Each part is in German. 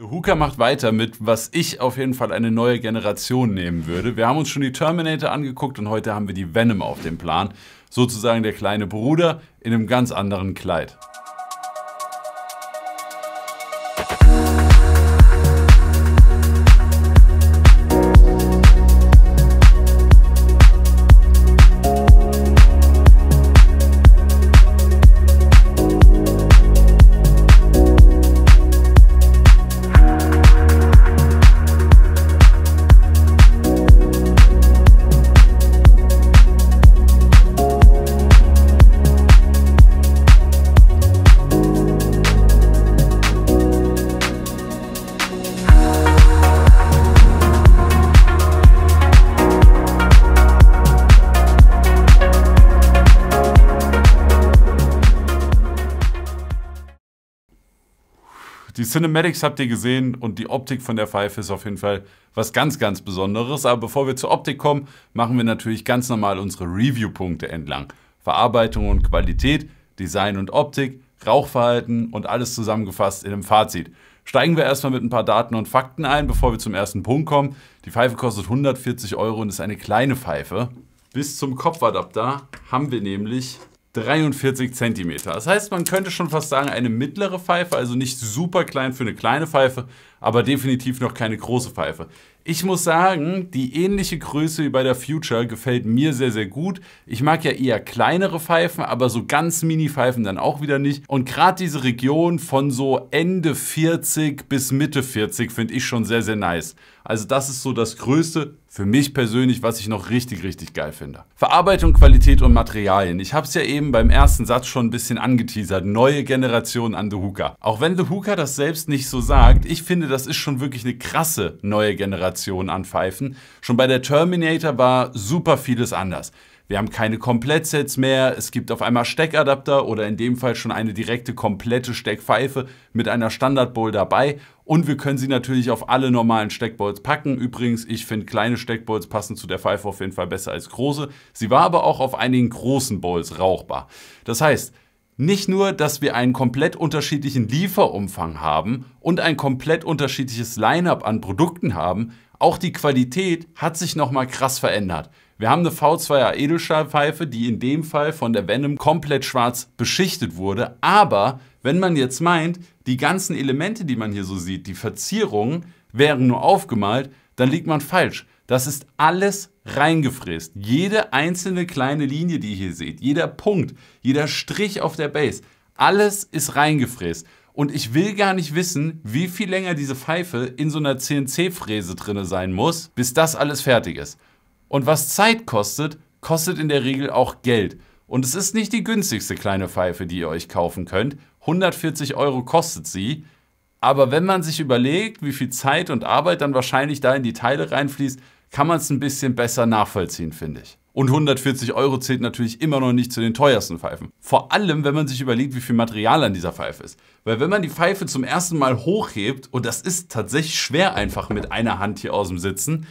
The Hooker macht weiter mit, was ich auf jeden Fall eine neue Generation nehmen würde. Wir haben uns schon die Terminator angeguckt und heute haben wir die Venom auf dem Plan. Sozusagen der kleine Bruder in einem ganz anderen Kleid. Die Cinematics habt ihr gesehen und die Optik von der Pfeife ist auf jeden Fall was ganz, ganz Besonderes. Aber bevor wir zur Optik kommen, machen wir natürlich ganz normal unsere Review-Punkte entlang. Verarbeitung und Qualität, Design und Optik, Rauchverhalten und alles zusammengefasst in einem Fazit. Steigen wir erstmal mit ein paar Daten und Fakten ein, bevor wir zum ersten Punkt kommen. Die Pfeife kostet 140 Euro und ist eine kleine Pfeife. Bis zum Kopfadapter haben wir nämlich 43 cm. Das heißt, man könnte schon fast sagen, eine mittlere Pfeife, also nicht super klein für eine kleine Pfeife, aber definitiv noch keine große Pfeife. Ich muss sagen, die ähnliche Größe wie bei der Future gefällt mir sehr, sehr gut. Ich mag ja eher kleinere Pfeifen, aber so ganz Mini-Pfeifen dann auch wieder nicht. Und gerade diese Region von so Ende 40 bis Mitte 40 finde ich schon sehr, sehr nice. Also das ist so das Größte für mich persönlich, was ich noch richtig, richtig geil finde. Verarbeitung, Qualität und Materialien. Ich habe es ja eben beim ersten Satz schon ein bisschen angeteasert. Neue Generation an The Hooker. Auch wenn The Hooker das selbst nicht so sagt, ich finde, das ist schon wirklich eine krasse neue Generation Generation an Pfeifen. Schon bei der Terminator war super vieles anders. Wir haben keine Komplettsets mehr, es gibt auf einmal Steckadapter oder in dem Fall schon eine direkte komplette Steckpfeife mit einer Standardbowl dabei und wir können sie natürlich auf alle normalen Steckbowls packen. Übrigens, ich finde kleine Steckbowls passen zu der Pfeife auf jeden Fall besser als große. Sie war aber auch auf einigen großen Bowls rauchbar. Das heißt, nicht nur, dass wir einen komplett unterschiedlichen Lieferumfang haben und ein komplett unterschiedliches Line-up an Produkten haben, auch die Qualität hat sich nochmal krass verändert. Wir haben eine V2er Edelstahlpfeife, die in dem Fall von der Venom komplett schwarz beschichtet wurde, aber wenn man jetzt meint, die ganzen Elemente, die man hier so sieht, die Verzierungen, wären nur aufgemalt, dann liegt man falsch. Das ist alles reingefräst. Jede einzelne kleine Linie, die ihr hier seht, jeder Punkt, jeder Strich auf der Base, alles ist reingefräst. Und ich will gar nicht wissen, wie viel länger diese Pfeife in so einer CNC-Fräse drin sein muss, bis das alles fertig ist. Und was Zeit kostet, kostet in der Regel auch Geld. Und es ist nicht die günstigste kleine Pfeife, die ihr euch kaufen könnt. 140 Euro kostet sie. Aber wenn man sich überlegt, wie viel Zeit und Arbeit dann wahrscheinlich da in die Teile reinfließt, kann man es ein bisschen besser nachvollziehen, finde ich. Und 140 Euro zählt natürlich immer noch nicht zu den teuersten Pfeifen. Vor allem, wenn man sich überlegt, wie viel Material an dieser Pfeife ist. Weil wenn man die Pfeife zum ersten Mal hochhebt, und das ist tatsächlich schwer einfach mit einer Hand hier aus dem Sitzen,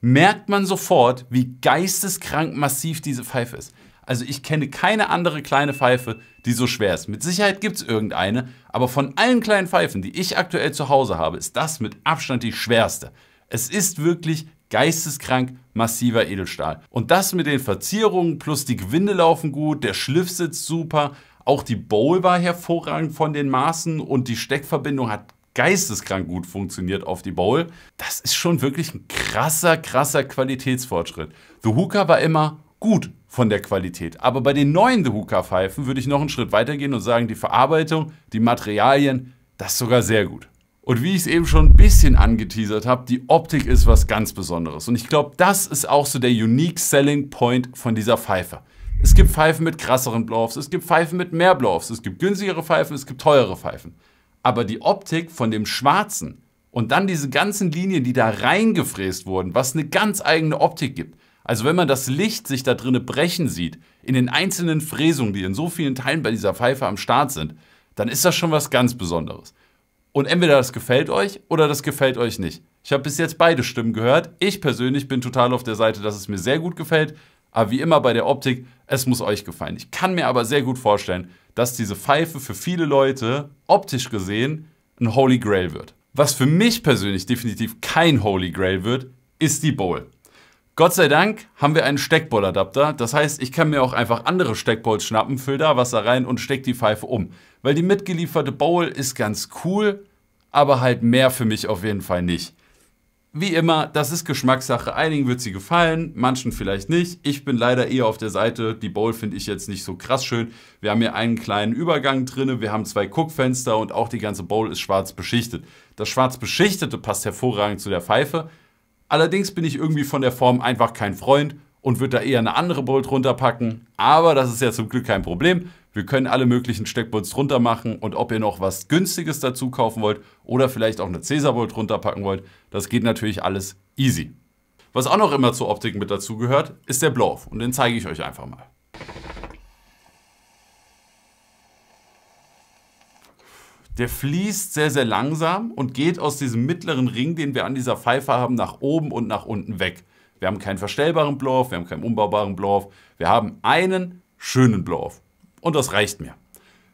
merkt man sofort, wie geisteskrank massiv diese Pfeife ist. Also ich kenne keine andere kleine Pfeife, die so schwer ist. Mit Sicherheit gibt es irgendeine, aber von allen kleinen Pfeifen, die ich aktuell zu Hause habe, ist das mit Abstand die schwerste. Es ist wirklich geisteskrank massiver Edelstahl. Und das mit den Verzierungen plus die Gewinde laufen gut, der Schliff sitzt super, auch die Bowl war hervorragend von den Maßen und die Steckverbindung hat geisteskrank gut funktioniert auf die Bowl. Das ist schon wirklich ein krasser, krasser Qualitätsfortschritt. The Hooker war immer gut von der Qualität. Aber bei den neuen The Hooker Pfeifen würde ich noch einen Schritt weitergehen und sagen, die Verarbeitung, die Materialien, das ist sogar sehr gut. Und wie ich es eben schon ein bisschen angeteasert habe, die Optik ist was ganz Besonderes. Und ich glaube, das ist auch so der unique selling point von dieser Pfeife. Es gibt Pfeifen mit krasseren Blow-Offs, es gibt Pfeifen mit mehr Blow-Offs, es gibt günstigere Pfeifen, es gibt teurere Pfeifen. Aber die Optik von dem Schwarzen und dann diese ganzen Linien, die da reingefräst wurden, was eine ganz eigene Optik gibt. Also wenn man das Licht sich da drinnen brechen sieht, in den einzelnen Fräsungen, die in so vielen Teilen bei dieser Pfeife am Start sind, dann ist das schon was ganz Besonderes. Und entweder das gefällt euch oder das gefällt euch nicht. Ich habe bis jetzt beide Stimmen gehört. Ich persönlich bin total auf der Seite, dass es mir sehr gut gefällt. Aber wie immer bei der Optik, es muss euch gefallen. Ich kann mir aber sehr gut vorstellen, dass diese Pfeife für viele Leute optisch gesehen ein Holy Grail wird. Was für mich persönlich definitiv kein Holy Grail wird, ist die Bowl. Gott sei Dank haben wir einen Steckbolladapter. Das heißt, ich kann mir auch einfach andere Steckbolts schnappen, füll da Wasser rein und steck die Pfeife um. Weil die mitgelieferte Bowl ist ganz cool, aber halt mehr für mich auf jeden Fall nicht. Wie immer, das ist Geschmackssache. Einigen wird sie gefallen, manchen vielleicht nicht. Ich bin leider eher auf der Seite. Die Bowl finde ich jetzt nicht so krass schön. Wir haben hier einen kleinen Übergang drinne, wir haben zwei Guckfenster und auch die ganze Bowl ist schwarz beschichtet. Das schwarz beschichtete passt hervorragend zu der Pfeife, Allerdings bin ich irgendwie von der Form einfach kein Freund und würde da eher eine andere Bolt runterpacken. Aber das ist ja zum Glück kein Problem. Wir können alle möglichen Steckbolts drunter machen und ob ihr noch was Günstiges dazu kaufen wollt oder vielleicht auch eine Caesar-Bolt runterpacken wollt, das geht natürlich alles easy. Was auch noch immer zur Optik mit dazu gehört, ist der Blow-Off und den zeige ich euch einfach mal. Der fließt sehr, sehr langsam und geht aus diesem mittleren Ring, den wir an dieser Pfeife haben, nach oben und nach unten weg. Wir haben keinen verstellbaren Blow-Off, wir haben keinen umbaubaren Blow-Off. Wir haben einen schönen Blow-Off. Und das reicht mir.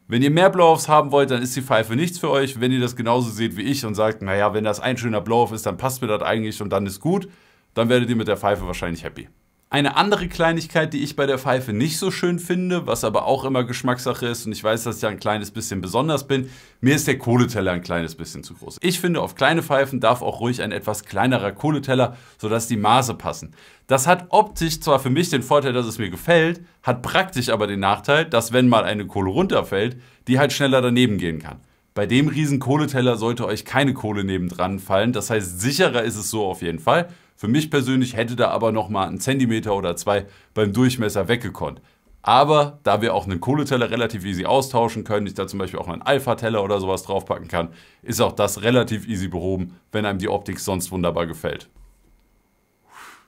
Wenn ihr mehr Blow-Offs haben wollt, dann ist die Pfeife nichts für euch. Wenn ihr das genauso seht wie ich und sagt, naja, wenn das ein schöner Blow-Off ist, dann passt mir das eigentlich und dann ist gut, dann werdet ihr mit der Pfeife wahrscheinlich happy. Eine andere Kleinigkeit, die ich bei der Pfeife nicht so schön finde, was aber auch immer Geschmackssache ist und ich weiß, dass ich ja ein kleines bisschen besonders bin, mir ist der Kohleteller ein kleines bisschen zu groß. Ich finde, auf kleine Pfeifen darf auch ruhig ein etwas kleinerer Kohleteller, sodass die Maße passen. Das hat optisch zwar für mich den Vorteil, dass es mir gefällt, hat praktisch aber den Nachteil, dass wenn mal eine Kohle runterfällt, die halt schneller daneben gehen kann. Bei dem riesen Kohleteller sollte euch keine Kohle nebendran fallen, das heißt sicherer ist es so auf jeden Fall für mich persönlich hätte da aber nochmal einen Zentimeter oder zwei beim Durchmesser weggekonnt. Aber da wir auch einen Kohleteller relativ easy austauschen können, ich da zum Beispiel auch einen Alpha-Teller oder sowas draufpacken kann, ist auch das relativ easy behoben, wenn einem die Optik sonst wunderbar gefällt.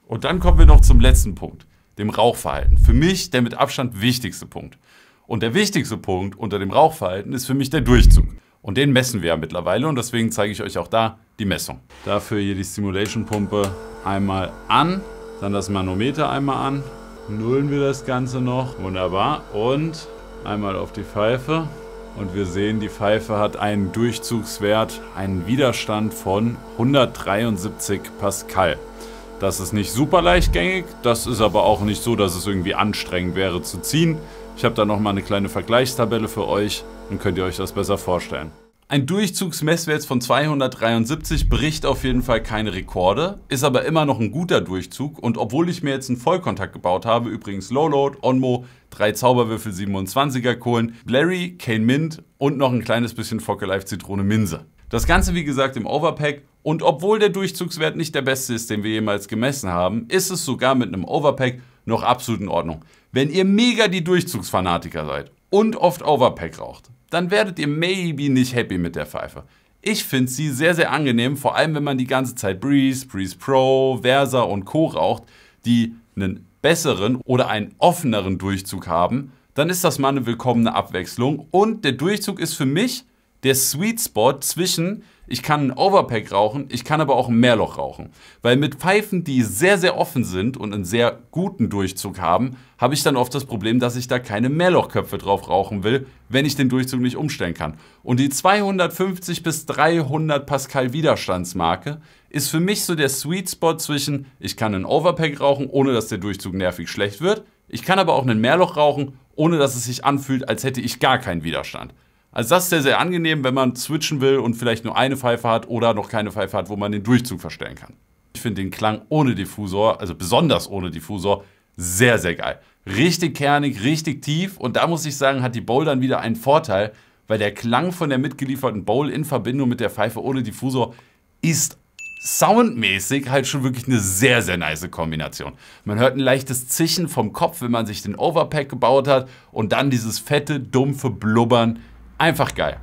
Und dann kommen wir noch zum letzten Punkt, dem Rauchverhalten. Für mich der mit Abstand wichtigste Punkt. Und der wichtigste Punkt unter dem Rauchverhalten ist für mich der Durchzug. Und den messen wir ja mittlerweile und deswegen zeige ich euch auch da die Messung. Dafür hier die Stimulation Pumpe einmal an, dann das Manometer einmal an, nullen wir das Ganze noch, wunderbar, und einmal auf die Pfeife und wir sehen, die Pfeife hat einen Durchzugswert, einen Widerstand von 173 Pascal. Das ist nicht super leichtgängig, das ist aber auch nicht so, dass es irgendwie anstrengend wäre zu ziehen. Ich habe da noch mal eine kleine Vergleichstabelle für euch, dann könnt ihr euch das besser vorstellen. Ein Durchzugsmesswert von 273 bricht auf jeden Fall keine Rekorde, ist aber immer noch ein guter Durchzug und obwohl ich mir jetzt einen Vollkontakt gebaut habe, übrigens Lowload, Onmo, drei Zauberwürfel 27er Kohlen, Blary, Kane Mint und noch ein kleines bisschen Focke Life Zitrone Minze. Das Ganze wie gesagt im Overpack und obwohl der Durchzugswert nicht der beste ist, den wir jemals gemessen haben, ist es sogar mit einem Overpack noch absolut in Ordnung. Wenn ihr mega die Durchzugsfanatiker seid und oft Overpack raucht, dann werdet ihr maybe nicht happy mit der Pfeife. Ich finde sie sehr, sehr angenehm, vor allem wenn man die ganze Zeit Breeze, Breeze Pro, Versa und Co. raucht, die einen besseren oder einen offeneren Durchzug haben, dann ist das mal eine willkommene Abwechslung. Und der Durchzug ist für mich der Sweet Spot zwischen ich kann ein Overpack rauchen, ich kann aber auch ein Mehrloch rauchen. Weil mit Pfeifen, die sehr, sehr offen sind und einen sehr guten Durchzug haben, habe ich dann oft das Problem, dass ich da keine Mehrlochköpfe drauf rauchen will, wenn ich den Durchzug nicht umstellen kann. Und die 250 bis 300 Pascal Widerstandsmarke ist für mich so der Sweet Spot zwischen, ich kann ein Overpack rauchen, ohne dass der Durchzug nervig schlecht wird, ich kann aber auch ein Mehrloch rauchen, ohne dass es sich anfühlt, als hätte ich gar keinen Widerstand. Also das ist sehr, sehr angenehm, wenn man switchen will und vielleicht nur eine Pfeife hat oder noch keine Pfeife hat, wo man den Durchzug verstellen kann. Ich finde den Klang ohne Diffusor, also besonders ohne Diffusor, sehr, sehr geil. Richtig kernig, richtig tief und da muss ich sagen, hat die Bowl dann wieder einen Vorteil, weil der Klang von der mitgelieferten Bowl in Verbindung mit der Pfeife ohne Diffusor ist soundmäßig halt schon wirklich eine sehr, sehr nice Kombination. Man hört ein leichtes Zischen vom Kopf, wenn man sich den Overpack gebaut hat und dann dieses fette, dumpfe Blubbern Einfach geil.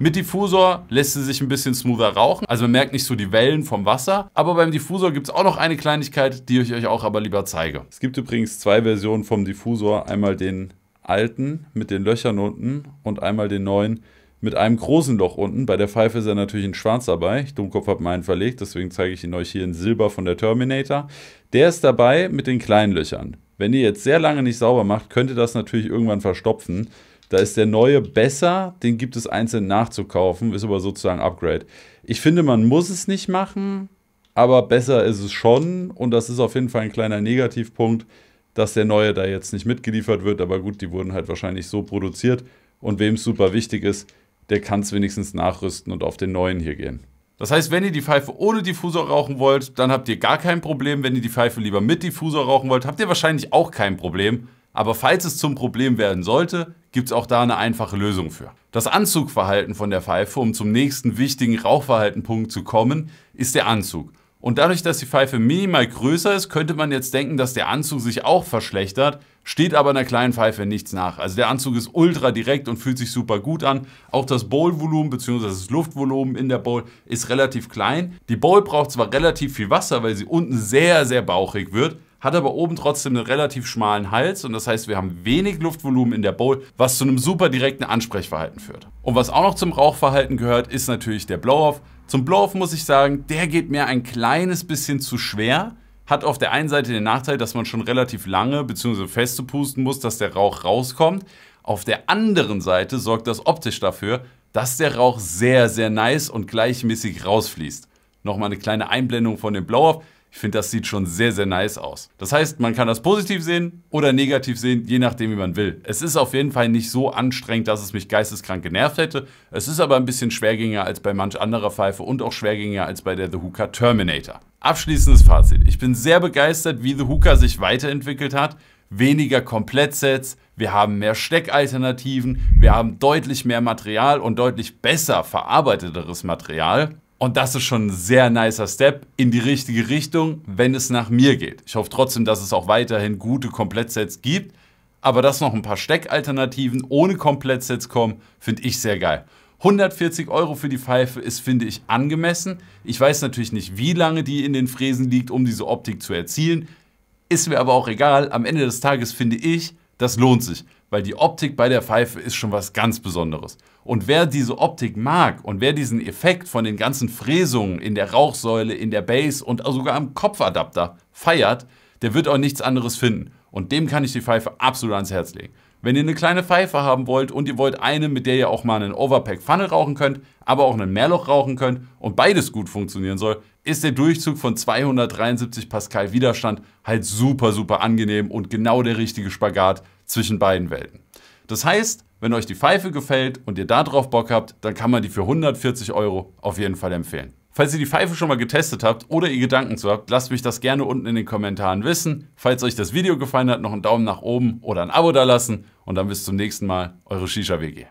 Mit Diffusor lässt sie sich ein bisschen smoother rauchen, also man merkt nicht so die Wellen vom Wasser. Aber beim Diffusor gibt es auch noch eine Kleinigkeit, die ich euch auch aber lieber zeige. Es gibt übrigens zwei Versionen vom Diffusor, einmal den alten mit den Löchern unten und einmal den neuen mit einem großen Loch unten. Bei der Pfeife ist er natürlich in schwarz dabei. Ich Dummkopf habe meinen verlegt, deswegen zeige ich ihn euch hier in Silber von der Terminator. Der ist dabei mit den kleinen Löchern. Wenn ihr jetzt sehr lange nicht sauber macht, könnt ihr das natürlich irgendwann verstopfen. Da ist der neue besser, den gibt es einzeln nachzukaufen, ist aber sozusagen Upgrade. Ich finde, man muss es nicht machen, aber besser ist es schon und das ist auf jeden Fall ein kleiner Negativpunkt, dass der neue da jetzt nicht mitgeliefert wird, aber gut, die wurden halt wahrscheinlich so produziert und wem es super wichtig ist, der kann es wenigstens nachrüsten und auf den neuen hier gehen. Das heißt, wenn ihr die Pfeife ohne Diffusor rauchen wollt, dann habt ihr gar kein Problem. Wenn ihr die Pfeife lieber mit Diffusor rauchen wollt, habt ihr wahrscheinlich auch kein Problem. Aber falls es zum Problem werden sollte, gibt es auch da eine einfache Lösung für. Das Anzugverhalten von der Pfeife, um zum nächsten wichtigen Rauchverhaltenpunkt zu kommen, ist der Anzug. Und dadurch, dass die Pfeife minimal größer ist, könnte man jetzt denken, dass der Anzug sich auch verschlechtert, steht aber einer kleinen Pfeife nichts nach. Also der Anzug ist ultra direkt und fühlt sich super gut an. Auch das Bowlvolumen bzw. das Luftvolumen in der Bowl ist relativ klein. Die Bowl braucht zwar relativ viel Wasser, weil sie unten sehr, sehr bauchig wird, hat aber oben trotzdem einen relativ schmalen Hals und das heißt, wir haben wenig Luftvolumen in der Bowl, was zu einem super direkten Ansprechverhalten führt. Und was auch noch zum Rauchverhalten gehört, ist natürlich der Blow-Off. Zum Blow-Off muss ich sagen, der geht mir ein kleines bisschen zu schwer, hat auf der einen Seite den Nachteil, dass man schon relativ lange bzw. feste pusten muss, dass der Rauch rauskommt. Auf der anderen Seite sorgt das optisch dafür, dass der Rauch sehr, sehr nice und gleichmäßig rausfließt. Nochmal eine kleine Einblendung von dem Blow-Off. Ich finde, das sieht schon sehr, sehr nice aus. Das heißt, man kann das positiv sehen oder negativ sehen, je nachdem, wie man will. Es ist auf jeden Fall nicht so anstrengend, dass es mich geisteskrank genervt hätte. Es ist aber ein bisschen schwergängiger als bei manch anderer Pfeife und auch schwergängiger als bei der The Hooker Terminator. Abschließendes Fazit. Ich bin sehr begeistert, wie The Hooker sich weiterentwickelt hat. Weniger Komplettsets, wir haben mehr Steckalternativen, wir haben deutlich mehr Material und deutlich besser verarbeiteteres Material. Und das ist schon ein sehr nicer Step in die richtige Richtung, wenn es nach mir geht. Ich hoffe trotzdem, dass es auch weiterhin gute Komplettsets gibt. Aber dass noch ein paar Steckalternativen ohne Komplettsets kommen, finde ich sehr geil. 140 Euro für die Pfeife ist, finde ich, angemessen. Ich weiß natürlich nicht, wie lange die in den Fräsen liegt, um diese Optik zu erzielen. Ist mir aber auch egal. Am Ende des Tages finde ich, das lohnt sich, weil die Optik bei der Pfeife ist schon was ganz Besonderes. Und wer diese Optik mag und wer diesen Effekt von den ganzen Fräsungen in der Rauchsäule, in der Base und sogar am Kopfadapter feiert, der wird auch nichts anderes finden. Und dem kann ich die Pfeife absolut ans Herz legen. Wenn ihr eine kleine Pfeife haben wollt und ihr wollt eine, mit der ihr auch mal einen Overpack-Funnel rauchen könnt, aber auch einen Mehrloch rauchen könnt und beides gut funktionieren soll, ist der Durchzug von 273 Pascal Widerstand halt super, super angenehm und genau der richtige Spagat zwischen beiden Welten. Das heißt, wenn euch die Pfeife gefällt und ihr darauf Bock habt, dann kann man die für 140 Euro auf jeden Fall empfehlen. Falls ihr die Pfeife schon mal getestet habt oder ihr Gedanken zu habt, lasst mich das gerne unten in den Kommentaren wissen. Falls euch das Video gefallen hat, noch einen Daumen nach oben oder ein Abo dalassen. Und dann bis zum nächsten Mal, eure Shisha WG.